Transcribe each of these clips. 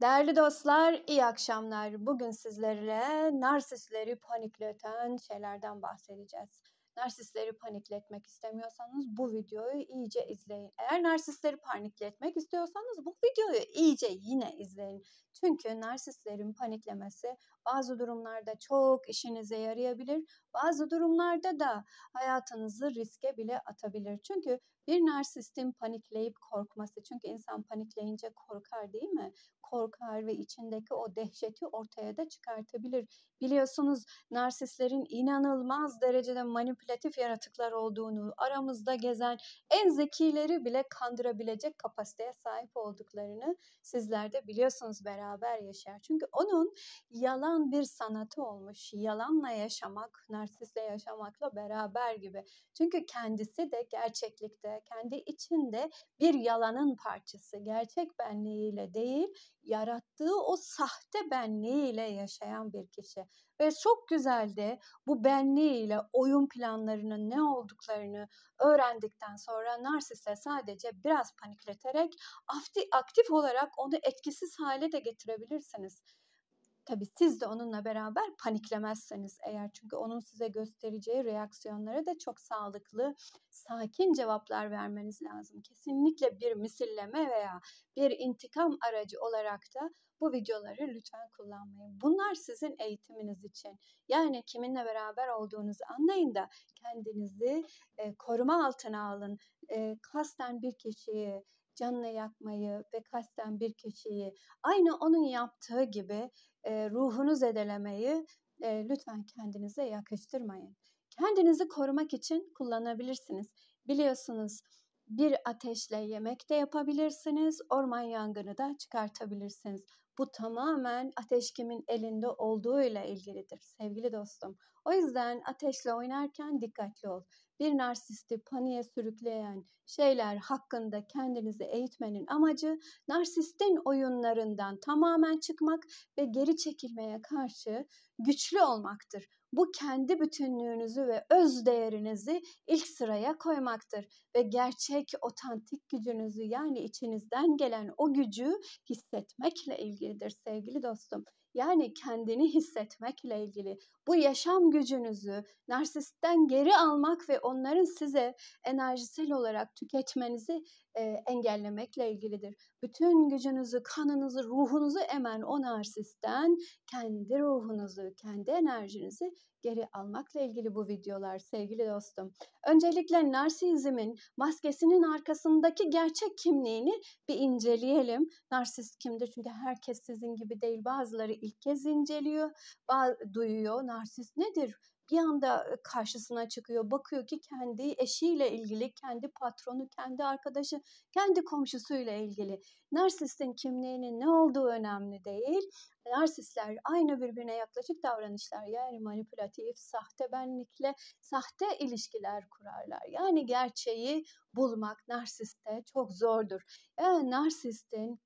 Değerli dostlar, iyi akşamlar. Bugün sizlerle narsistleri panikleten şeylerden bahsedeceğiz. Narsistleri panikletmek istemiyorsanız bu videoyu iyice izleyin. Eğer narsistleri panikletmek istiyorsanız bu videoyu iyice yine izleyin. Çünkü narsistlerin paniklemesi bazı durumlarda çok işinize yarayabilir. Bazı durumlarda da hayatınızı riske bile atabilir. Çünkü bir narsistin panikleyip korkması. Çünkü insan panikleyince korkar değil mi? korkar ve içindeki o dehşeti ortaya da çıkartabilir. Biliyorsunuz narsistlerin inanılmaz derecede manipülatif yaratıklar olduğunu, aramızda gezen en zekileri bile kandırabilecek kapasiteye sahip olduklarını sizler de biliyorsunuz beraber yaşar. Çünkü onun yalan bir sanatı olmuş. Yalanla yaşamak, narsistle yaşamakla beraber gibi. Çünkü kendisi de gerçeklikte, kendi içinde bir yalanın parçası. Gerçek benliğiyle değil, yarattığı o sahte benliğiyle yaşayan bir kişi. Ve çok güzel de bu benliğiyle oyun planlarının ne olduklarını öğrendikten sonra narsiste sadece biraz panikleterek aktif olarak onu etkisiz hale de getirebilirsiniz. Tabii siz de onunla beraber paniklemezseniz eğer çünkü onun size göstereceği reaksiyonlara da çok sağlıklı, sakin cevaplar vermeniz lazım. Kesinlikle bir misilleme veya bir intikam aracı olarak da bu videoları lütfen kullanmayın. Bunlar sizin eğitiminiz için. Yani kiminle beraber olduğunuzu anlayın da kendinizi e, koruma altına alın. E, kasten bir kişiyi canla yakmayı ve kasten bir kişiyi aynı onun yaptığı gibi e, ruhunu zedelemeyi e, lütfen kendinize yakıştırmayın. Kendinizi korumak için kullanabilirsiniz. Biliyorsunuz bir ateşle yemek de yapabilirsiniz, orman yangını da çıkartabilirsiniz. Bu tamamen ateş kimin elinde olduğu ile ilgilidir sevgili dostum. O yüzden ateşle oynarken dikkatli ol bir narsisti paniğe sürükleyen şeyler hakkında kendinizi eğitmenin amacı narsistin oyunlarından tamamen çıkmak ve geri çekilmeye karşı güçlü olmaktır. Bu kendi bütünlüğünüzü ve öz değerinizi ilk sıraya koymaktır ve gerçek otantik gücünüzü yani içinizden gelen o gücü hissetmekle ilgilidir sevgili dostum. Yani kendini hissetmekle ilgili bu yaşam gücünüzü narsistten geri almak ve onların size enerjisel olarak tüketmenizi e, engellemekle ilgilidir. Bütün gücünüzü, kanınızı, ruhunuzu emen o narsistten kendi ruhunuzu, kendi enerjinizi geri almakla ilgili bu videolar sevgili dostum. Öncelikle narsizmin maskesinin arkasındaki gerçek kimliğini bir inceleyelim. Narsist kimdir? Çünkü herkes sizin gibi değil. Bazıları ilk kez inceliyor, bazı duyuyor narsist nedir? Bir anda karşısına çıkıyor. Bakıyor ki kendi eşiyle ilgili, kendi patronu, kendi arkadaşı, kendi komşusuyla ilgili. Narsistin kimliğinin ne olduğu önemli değil. Narsistler aynı birbirine yaklaşık davranışlar yani manipülatif, sahte benlikle sahte ilişkiler kurarlar. Yani gerçeği bulmak narsiste çok zordur. Yani narsistin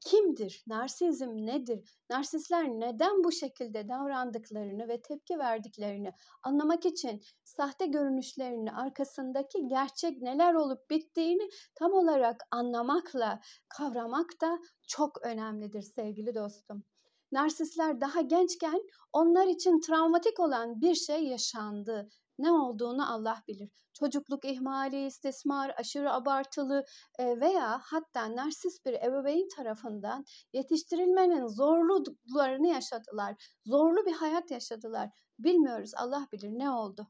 kimdir? Narsizm nedir? Narsistler neden bu şekilde davrandıklarını ve tepki verdiklerini anlamak için sahte görünüşlerini arkasındaki gerçek neler olup bittiğini tam olarak anlamakla kavramak da çok önemlidir sevgili dostum. Narsistler daha gençken onlar için travmatik olan bir şey yaşandı ne olduğunu Allah bilir. Çocukluk ihmali, istismar, aşırı abartılı veya hatta narsist bir ebeveyn tarafından yetiştirilmenin zorluklarını yaşadılar. Zorlu bir hayat yaşadılar. Bilmiyoruz Allah bilir ne oldu.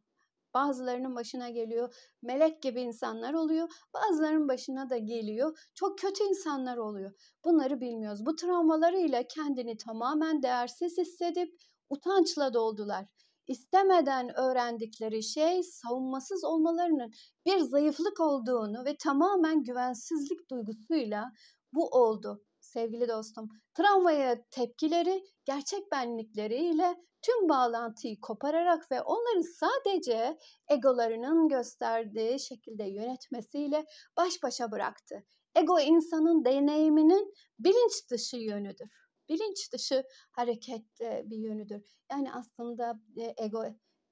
Bazılarının başına geliyor melek gibi insanlar oluyor. Bazılarının başına da geliyor çok kötü insanlar oluyor. Bunları bilmiyoruz. Bu travmalarıyla kendini tamamen değersiz hissedip utançla doldular istemeden öğrendikleri şey savunmasız olmalarının bir zayıflık olduğunu ve tamamen güvensizlik duygusuyla bu oldu sevgili dostum. Travmaya tepkileri gerçek benlikleriyle tüm bağlantıyı kopararak ve onları sadece egolarının gösterdiği şekilde yönetmesiyle baş başa bıraktı. Ego insanın deneyiminin bilinç dışı yönüdür bilinç dışı hareketle bir yönüdür. Yani aslında e, ego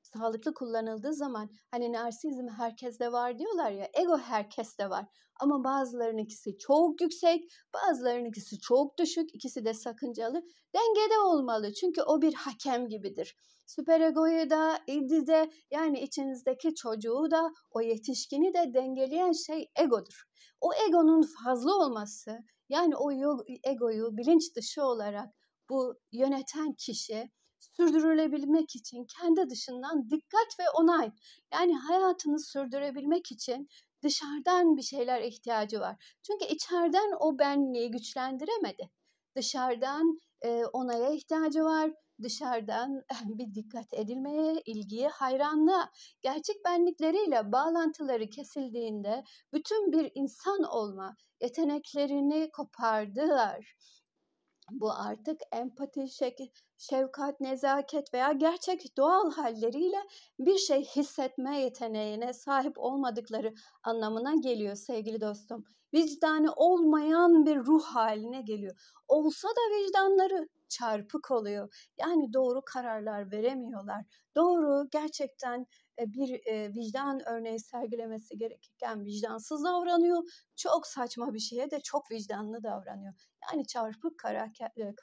sağlıklı kullanıldığı zaman hani narsizm herkeste var diyorlar ya ego herkeste var ama bazılarınınkisi çok yüksek bazılarınınkisi çok düşük ikisi de sakıncalı dengede olmalı çünkü o bir hakem gibidir süper süperegoyu da idi de yani içinizdeki çocuğu da o yetişkini de dengeleyen şey egodur o egonun fazla olması yani o egoyu bilinç dışı olarak bu yöneten kişi sürdürülebilmek için kendi dışından dikkat ve onay. Yani hayatını sürdürebilmek için dışarıdan bir şeyler ihtiyacı var. Çünkü içeriden o benliği güçlendiremedi. Dışarıdan e, onaya ihtiyacı var, dışarıdan bir dikkat edilmeye, ilgiye, hayranlığa, gerçek benlikleriyle bağlantıları kesildiğinde bütün bir insan olma yeteneklerini kopardılar. Bu artık empati şekli şefkat, nezaket veya gerçek doğal halleriyle bir şey hissetme yeteneğine sahip olmadıkları anlamına geliyor sevgili dostum. Vicdanı olmayan bir ruh haline geliyor. Olsa da vicdanları çarpık oluyor. Yani doğru kararlar veremiyorlar. Doğru gerçekten e, bir e, vicdan örneği sergilemesi gerekirken vicdansız davranıyor. Çok saçma bir şeye de çok vicdanlı davranıyor. Yani çarpık karakter e,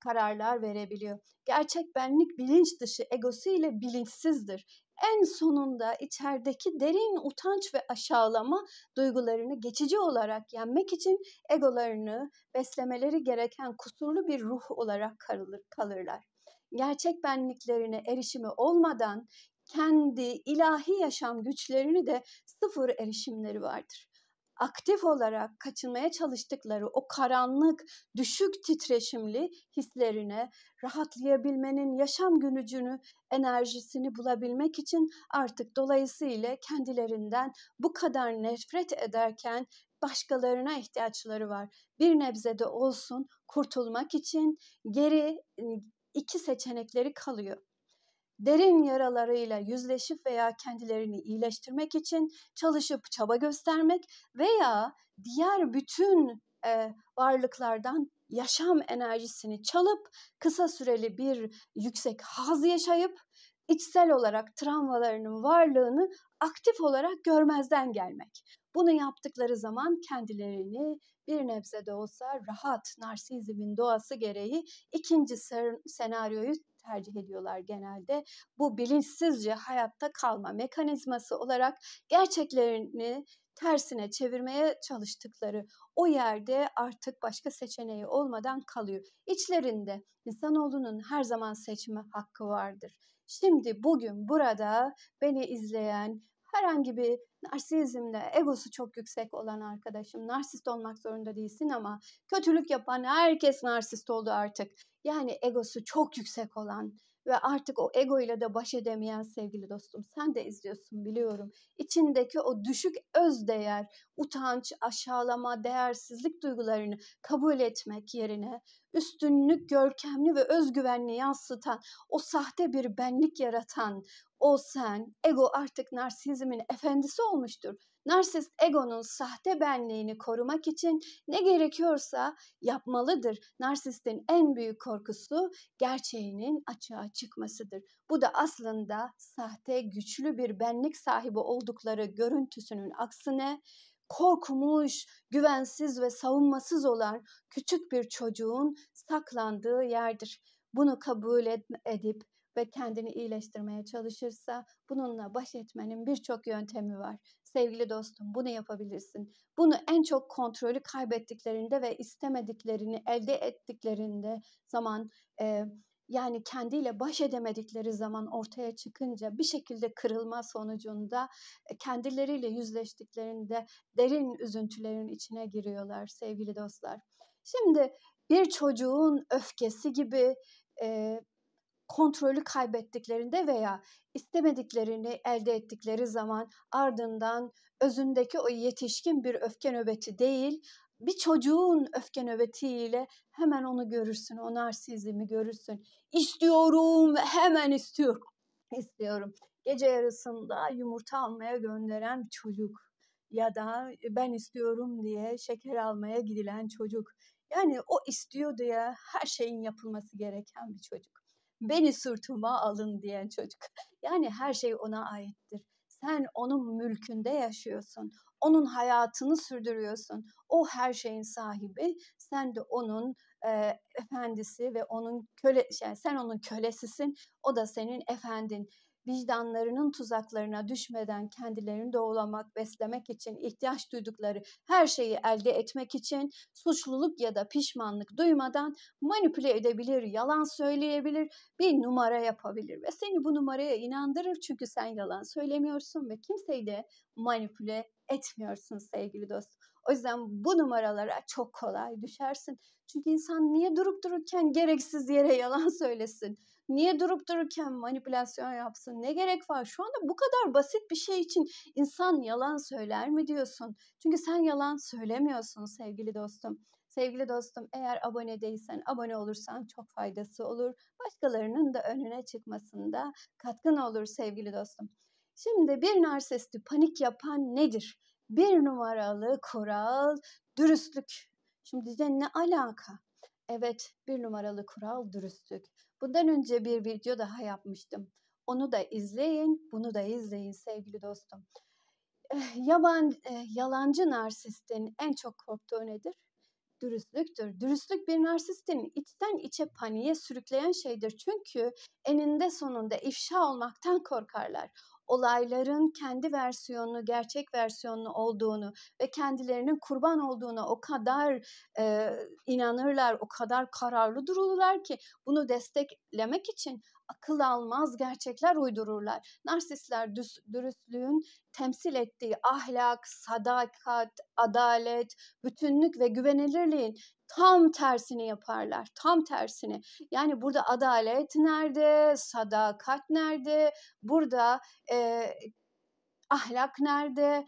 kararlar verebiliyor. Gerçek benlik bilinç dışı egosu ile bilinçsizdir. En sonunda içerideki derin utanç ve aşağılama duygularını geçici olarak yenmek için egolarını beslemeleri gereken kusurlu bir ruh olarak kalırlar. Gerçek benliklerine erişimi olmadan kendi ilahi yaşam güçlerini de sıfır erişimleri vardır aktif olarak kaçınmaya çalıştıkları o karanlık, düşük titreşimli hislerine rahatlayabilmenin yaşam günücünü, enerjisini bulabilmek için artık dolayısıyla kendilerinden bu kadar nefret ederken başkalarına ihtiyaçları var. Bir nebze de olsun kurtulmak için geri ıı, iki seçenekleri kalıyor derin yaralarıyla yüzleşip veya kendilerini iyileştirmek için çalışıp çaba göstermek veya diğer bütün e, varlıklardan yaşam enerjisini çalıp kısa süreli bir yüksek haz yaşayıp içsel olarak travmalarının varlığını aktif olarak görmezden gelmek. Bunu yaptıkları zaman kendilerini bir nebze de olsa rahat narsizmin doğası gereği ikinci senaryoyu tercih ediyorlar genelde. Bu bilinçsizce hayatta kalma mekanizması olarak gerçeklerini tersine çevirmeye çalıştıkları o yerde artık başka seçeneği olmadan kalıyor. İçlerinde insanoğlunun her zaman seçme hakkı vardır. Şimdi bugün burada beni izleyen herhangi bir narsizmle egosu çok yüksek olan arkadaşım narsist olmak zorunda değilsin ama kötülük yapan herkes narsist oldu artık. Yani egosu çok yüksek olan ve artık o ego ile de baş edemeyen sevgili dostum sen de izliyorsun biliyorum. İçindeki o düşük öz değer, utanç, aşağılama, değersizlik duygularını kabul etmek yerine üstünlük, görkemli ve özgüvenli yansıtan, o sahte bir benlik yaratan, o sen, ego artık narsizmin efendisi olmuştur. Narsist egonun sahte benliğini korumak için ne gerekiyorsa yapmalıdır. Narsistin en büyük korkusu gerçeğinin açığa çıkmasıdır. Bu da aslında sahte güçlü bir benlik sahibi oldukları görüntüsünün aksine korkmuş, güvensiz ve savunmasız olan küçük bir çocuğun saklandığı yerdir. Bunu kabul edip ve kendini iyileştirmeye çalışırsa bununla baş etmenin birçok yöntemi var. Sevgili dostum bunu yapabilirsin. Bunu en çok kontrolü kaybettiklerinde ve istemediklerini elde ettiklerinde zaman e, yani kendiyle baş edemedikleri zaman ortaya çıkınca bir şekilde kırılma sonucunda e, kendileriyle yüzleştiklerinde derin üzüntülerin içine giriyorlar sevgili dostlar. Şimdi bir çocuğun öfkesi gibi e, kontrolü kaybettiklerinde veya istemediklerini elde ettikleri zaman ardından özündeki o yetişkin bir öfke nöbeti değil, bir çocuğun öfke nöbetiyle hemen onu görürsün, o narsizmi görürsün. İstiyorum, hemen istiyorum. istiyorum. Gece yarısında yumurta almaya gönderen bir çocuk ya da ben istiyorum diye şeker almaya gidilen çocuk. Yani o istiyor diye her şeyin yapılması gereken bir çocuk beni sırtıma alın diyen çocuk. Yani her şey ona aittir. Sen onun mülkünde yaşıyorsun. Onun hayatını sürdürüyorsun. O her şeyin sahibi. Sen de onun e, efendisi ve onun köle, yani sen onun kölesisin. O da senin efendin vicdanlarının tuzaklarına düşmeden kendilerini doğulamak, beslemek için ihtiyaç duydukları her şeyi elde etmek için suçluluk ya da pişmanlık duymadan manipüle edebilir, yalan söyleyebilir, bir numara yapabilir ve seni bu numaraya inandırır çünkü sen yalan söylemiyorsun ve kimseyi de manipüle etmiyorsun sevgili dost. O yüzden bu numaralara çok kolay düşersin. Çünkü insan niye durup dururken gereksiz yere yalan söylesin? Niye durup dururken manipülasyon yapsın? Ne gerek var? Şu anda bu kadar basit bir şey için insan yalan söyler mi diyorsun? Çünkü sen yalan söylemiyorsun sevgili dostum. Sevgili dostum eğer abone değilsen, abone olursan çok faydası olur. Başkalarının da önüne çıkmasında katkın olur sevgili dostum. Şimdi bir narsisti panik yapan nedir? Bir numaralı kural dürüstlük. Şimdi de ne alaka? Evet, bir numaralı kural dürüstlük. Bundan önce bir video daha yapmıştım. Onu da izleyin, bunu da izleyin sevgili dostum. Eh, Yaban, eh, yalancı narsistin en çok korktuğu nedir? Dürüstlüktür. Dürüstlük bir narsistin içten içe paniğe sürükleyen şeydir. Çünkü eninde sonunda ifşa olmaktan korkarlar olayların kendi versiyonunu, gerçek versiyonunu olduğunu ve kendilerinin kurban olduğuna o kadar e, inanırlar, o kadar kararlı dururlar ki bunu desteklemek için akıl almaz gerçekler uydururlar. Narsistler düz, dürüstlüğün temsil ettiği ahlak, sadakat, adalet, bütünlük ve güvenilirliğin tam tersini yaparlar. Tam tersini. Yani burada adalet nerede? Sadakat nerede? Burada e, ahlak nerede?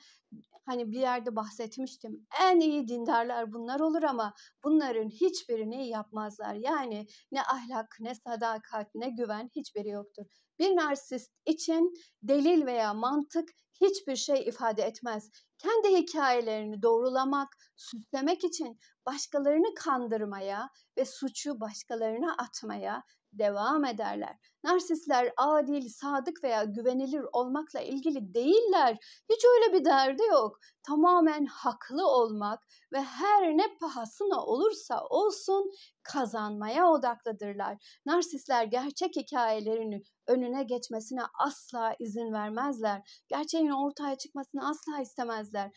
hani bir yerde bahsetmiştim. En iyi dindarlar bunlar olur ama bunların hiçbirini yapmazlar. Yani ne ahlak, ne sadakat, ne güven hiçbiri yoktur. Bir narsist için delil veya mantık hiçbir şey ifade etmez. Kendi hikayelerini doğrulamak, süslemek için başkalarını kandırmaya ve suçu başkalarına atmaya devam ederler. Narsistler adil, sadık veya güvenilir olmakla ilgili değiller. Hiç öyle bir derdi yok. Tamamen haklı olmak ve her ne pahasına olursa olsun kazanmaya odaklıdırlar. Narsistler gerçek hikayelerini önüne geçmesine asla izin vermezler. Gerçeğin ortaya çıkmasını asla istemezler.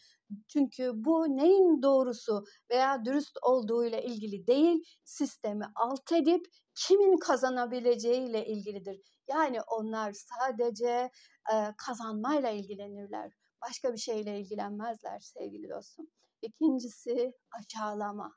Çünkü bu neyin doğrusu veya dürüst olduğu ile ilgili değil, sistemi alt edip kimin kazanabileceğiyle ilgilidir. Yani onlar sadece e, kazanmayla ilgilenirler. Başka bir şeyle ilgilenmezler sevgili dostum. İkincisi aşağılama.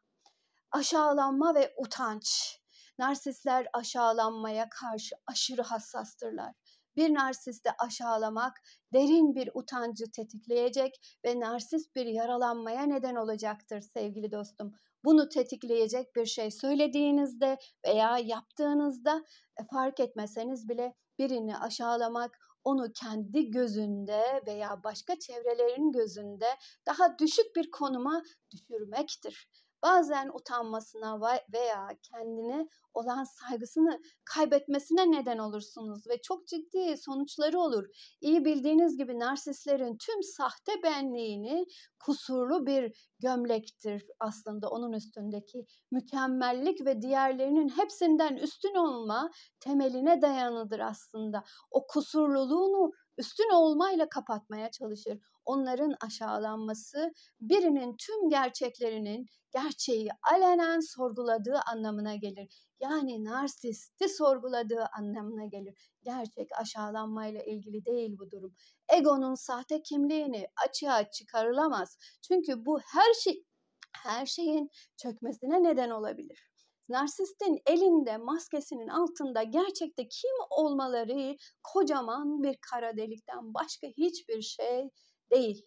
Aşağılanma ve utanç. Narsistler aşağılanmaya karşı aşırı hassastırlar. Bir narsiste aşağılamak derin bir utancı tetikleyecek ve narsist bir yaralanmaya neden olacaktır sevgili dostum bunu tetikleyecek bir şey söylediğinizde veya yaptığınızda e, fark etmeseniz bile birini aşağılamak, onu kendi gözünde veya başka çevrelerin gözünde daha düşük bir konuma düşürmektir bazen utanmasına veya kendine olan saygısını kaybetmesine neden olursunuz ve çok ciddi sonuçları olur. İyi bildiğiniz gibi narsistlerin tüm sahte benliğini kusurlu bir gömlektir aslında onun üstündeki mükemmellik ve diğerlerinin hepsinden üstün olma temeline dayanıdır aslında. O kusurluluğunu üstün olmayla kapatmaya çalışır. Onların aşağılanması birinin tüm gerçeklerinin gerçeği alenen sorguladığı anlamına gelir. Yani narsisti sorguladığı anlamına gelir. Gerçek aşağılanmayla ilgili değil bu durum. Egonun sahte kimliğini açığa çıkarılamaz. Çünkü bu her şey her şeyin çökmesine neden olabilir. Narsistin elinde maskesinin altında gerçekte kim olmaları kocaman bir kara delikten başka hiçbir şey değil.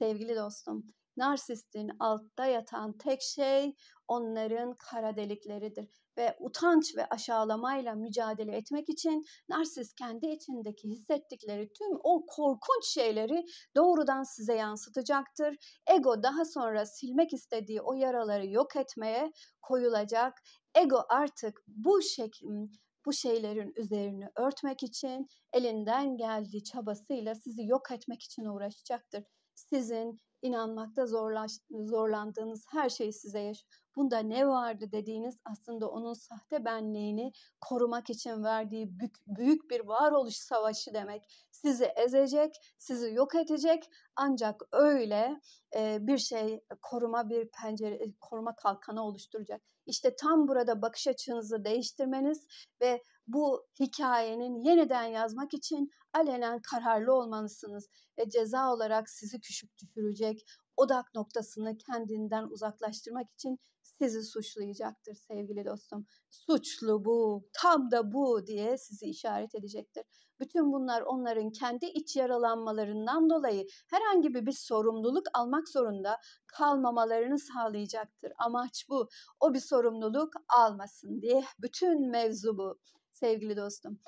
Sevgili dostum, narsistin altta yatan tek şey onların kara delikleridir ve utanç ve aşağılamayla mücadele etmek için narsist kendi içindeki hissettikleri tüm o korkunç şeyleri doğrudan size yansıtacaktır. Ego daha sonra silmek istediği o yaraları yok etmeye koyulacak. Ego artık bu şekilde bu şeylerin üzerini örtmek için elinden geldiği çabasıyla sizi yok etmek için uğraşacaktır. Sizin inanmakta zorlaş, zorlandığınız her şey size yaş. Bunda ne vardı dediğiniz aslında onun sahte benliğini korumak için verdiği büyük, büyük bir varoluş savaşı demek. Sizi ezecek, sizi yok edecek ancak öyle e, bir şey koruma bir pencere koruma kalkanı oluşturacak. İşte tam burada bakış açınızı değiştirmeniz ve bu hikayenin yeniden yazmak için alenen kararlı olmalısınız ve ceza olarak sizi küçük düşürecek, odak noktasını kendinden uzaklaştırmak için sizi suçlayacaktır sevgili dostum. Suçlu bu, tam da bu diye sizi işaret edecektir. Bütün bunlar onların kendi iç yaralanmalarından dolayı herhangi bir, bir sorumluluk almak zorunda kalmamalarını sağlayacaktır. Amaç bu. O bir sorumluluk almasın diye bütün mevzu bu sevgili dostum.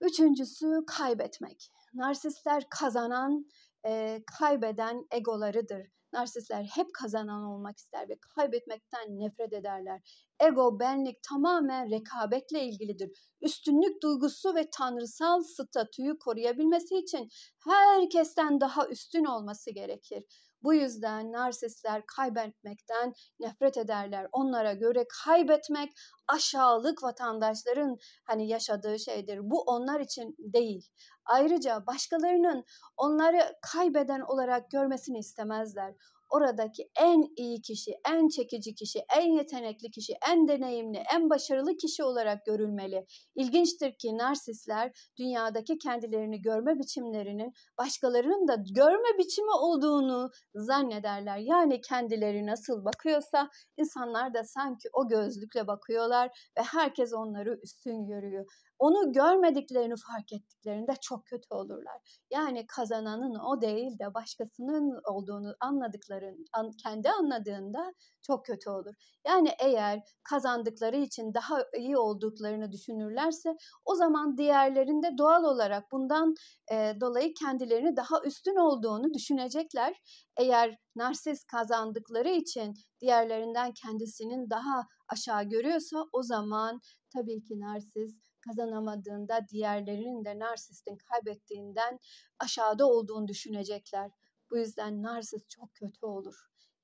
Üçüncüsü kaybetmek. Narsistler kazanan, e, kaybeden egolarıdır. Narsistler hep kazanan olmak ister ve kaybetmekten nefret ederler. Ego, benlik tamamen rekabetle ilgilidir. Üstünlük duygusu ve tanrısal statüyü koruyabilmesi için herkesten daha üstün olması gerekir. Bu yüzden narsistler kaybetmekten nefret ederler. Onlara göre kaybetmek aşağılık vatandaşların hani yaşadığı şeydir. Bu onlar için değil. Ayrıca başkalarının onları kaybeden olarak görmesini istemezler oradaki en iyi kişi, en çekici kişi, en yetenekli kişi, en deneyimli, en başarılı kişi olarak görülmeli. İlginçtir ki narsistler dünyadaki kendilerini görme biçimlerinin başkalarının da görme biçimi olduğunu zannederler. Yani kendileri nasıl bakıyorsa insanlar da sanki o gözlükle bakıyorlar ve herkes onları üstün görüyor onu görmediklerini fark ettiklerinde çok kötü olurlar. Yani kazananın o değil de başkasının olduğunu anladıkların, an, kendi anladığında çok kötü olur. Yani eğer kazandıkları için daha iyi olduklarını düşünürlerse o zaman diğerlerinde doğal olarak bundan e, dolayı kendilerini daha üstün olduğunu düşünecekler. Eğer narsist kazandıkları için diğerlerinden kendisinin daha aşağı görüyorsa o zaman tabii ki narsist kazanamadığında diğerlerinin de narsistin kaybettiğinden aşağıda olduğunu düşünecekler. Bu yüzden narsist çok kötü olur.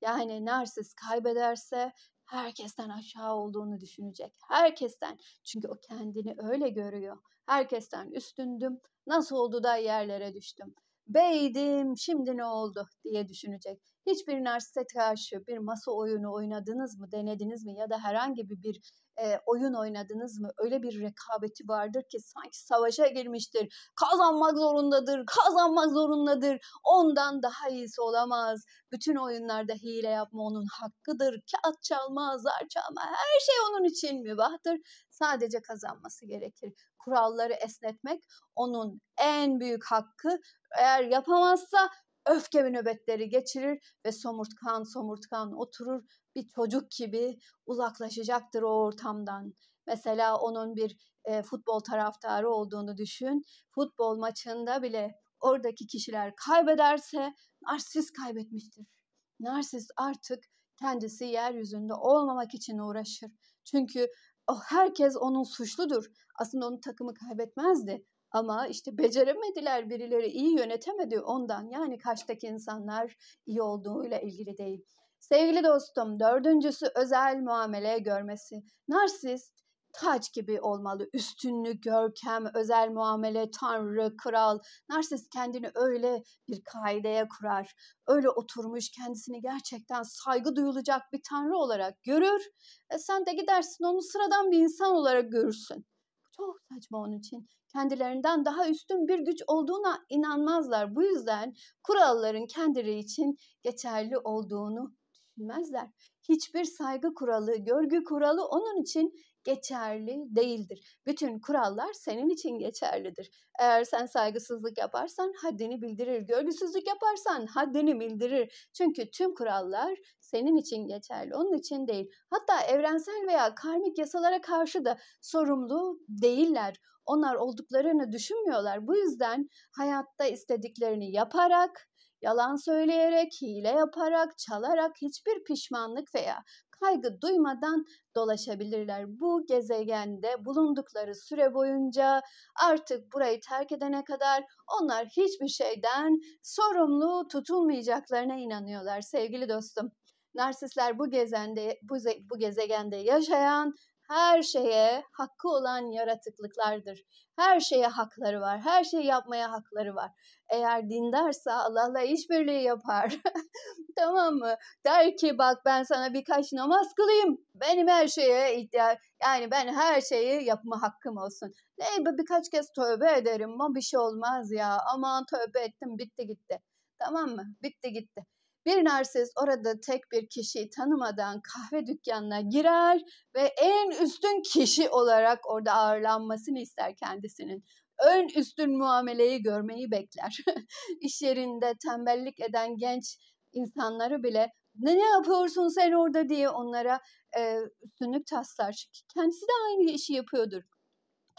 Yani narsist kaybederse herkesten aşağı olduğunu düşünecek. Herkesten. Çünkü o kendini öyle görüyor. Herkesten üstündüm. Nasıl oldu da yerlere düştüm. Beydim şimdi ne oldu diye düşünecek. Hiçbir narsiste karşı bir masa oyunu oynadınız mı, denediniz mi ya da herhangi bir e, oyun oynadınız mı? Öyle bir rekabeti vardır ki sanki savaşa girmiştir. Kazanmak zorundadır, kazanmak zorundadır. Ondan daha iyisi olamaz. Bütün oyunlarda hile yapma onun hakkıdır. Kağıt çalma, zar çalma her şey onun için mübahtır. Sadece kazanması gerekir. Kuralları esnetmek onun en büyük hakkı. Eğer yapamazsa öfke nöbetleri geçirir ve somurtkan somurtkan oturur bir çocuk gibi uzaklaşacaktır o ortamdan. Mesela onun bir e, futbol taraftarı olduğunu düşün. Futbol maçında bile oradaki kişiler kaybederse narsist kaybetmiştir. Narsist artık kendisi yeryüzünde olmamak için uğraşır. Çünkü o oh, herkes onun suçludur. Aslında onun takımı kaybetmezdi. Ama işte beceremediler birileri iyi yönetemedi ondan. Yani karşıdaki insanlar iyi olduğuyla ilgili değil. Sevgili dostum dördüncüsü özel muamele görmesi. Narsist taç gibi olmalı. Üstünlük, görkem, özel muamele, tanrı, kral. Narsist kendini öyle bir kaideye kurar. Öyle oturmuş kendisini gerçekten saygı duyulacak bir tanrı olarak görür. Ve sen de gidersin onu sıradan bir insan olarak görürsün. Çok saçma onun için. Kendilerinden daha üstün bir güç olduğuna inanmazlar. Bu yüzden kuralların kendileri için geçerli olduğunu bilmezler. Hiçbir saygı kuralı, görgü kuralı onun için geçerli değildir. Bütün kurallar senin için geçerlidir. Eğer sen saygısızlık yaparsan haddini bildirir. Görgüsüzlük yaparsan haddini bildirir. Çünkü tüm kurallar senin için geçerli, onun için değil. Hatta evrensel veya karmik yasalara karşı da sorumlu değiller. Onlar olduklarını düşünmüyorlar. Bu yüzden hayatta istediklerini yaparak Yalan söyleyerek, hile yaparak, çalarak hiçbir pişmanlık veya kaygı duymadan dolaşabilirler. Bu gezegende bulundukları süre boyunca artık burayı terk edene kadar onlar hiçbir şeyden sorumlu tutulmayacaklarına inanıyorlar sevgili dostum. Narsistler bu gezegende bu, bu gezegende yaşayan her şeye hakkı olan yaratıklıklardır. Her şeye hakları var. Her şeyi yapmaya hakları var. Eğer dindarsa Allah'la işbirliği yapar. tamam mı? Der ki bak ben sana birkaç namaz kılayım. Benim her şeye ihtiyaç yani ben her şeyi yapma hakkım olsun. Ne birkaç kez tövbe ederim ama bir şey olmaz ya. Aman tövbe ettim bitti gitti. Tamam mı? Bitti gitti. Bir narsiz orada tek bir kişiyi tanımadan kahve dükkanına girer ve en üstün kişi olarak orada ağırlanmasını ister kendisinin. Ön üstün muameleyi görmeyi bekler. İş yerinde tembellik eden genç insanları bile ne, ne yapıyorsun sen orada diye onlara e, üstünlük taslar. Kendisi de aynı işi yapıyordur.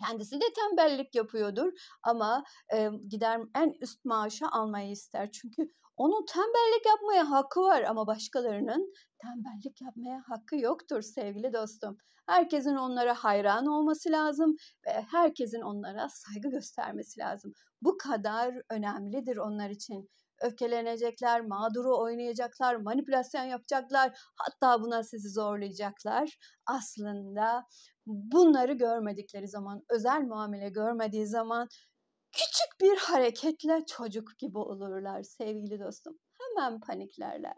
Kendisi de tembellik yapıyordur ama e, gider en üst maaşı almayı ister. Çünkü onun tembellik yapmaya hakkı var ama başkalarının tembellik yapmaya hakkı yoktur sevgili dostum. Herkesin onlara hayran olması lazım ve herkesin onlara saygı göstermesi lazım. Bu kadar önemlidir onlar için. Öfkelenecekler, mağduru oynayacaklar, manipülasyon yapacaklar, hatta buna sizi zorlayacaklar. Aslında bunları görmedikleri zaman, özel muamele görmediği zaman Küçük bir hareketle çocuk gibi olurlar sevgili dostum. Hemen paniklerler.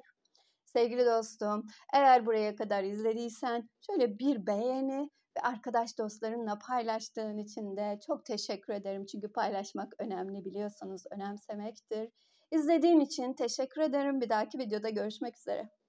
Sevgili dostum, eğer buraya kadar izlediysen şöyle bir beğeni ve arkadaş dostlarınla paylaştığın için de çok teşekkür ederim. Çünkü paylaşmak önemli biliyorsanız önemsemektir. İzlediğin için teşekkür ederim. Bir dahaki videoda görüşmek üzere.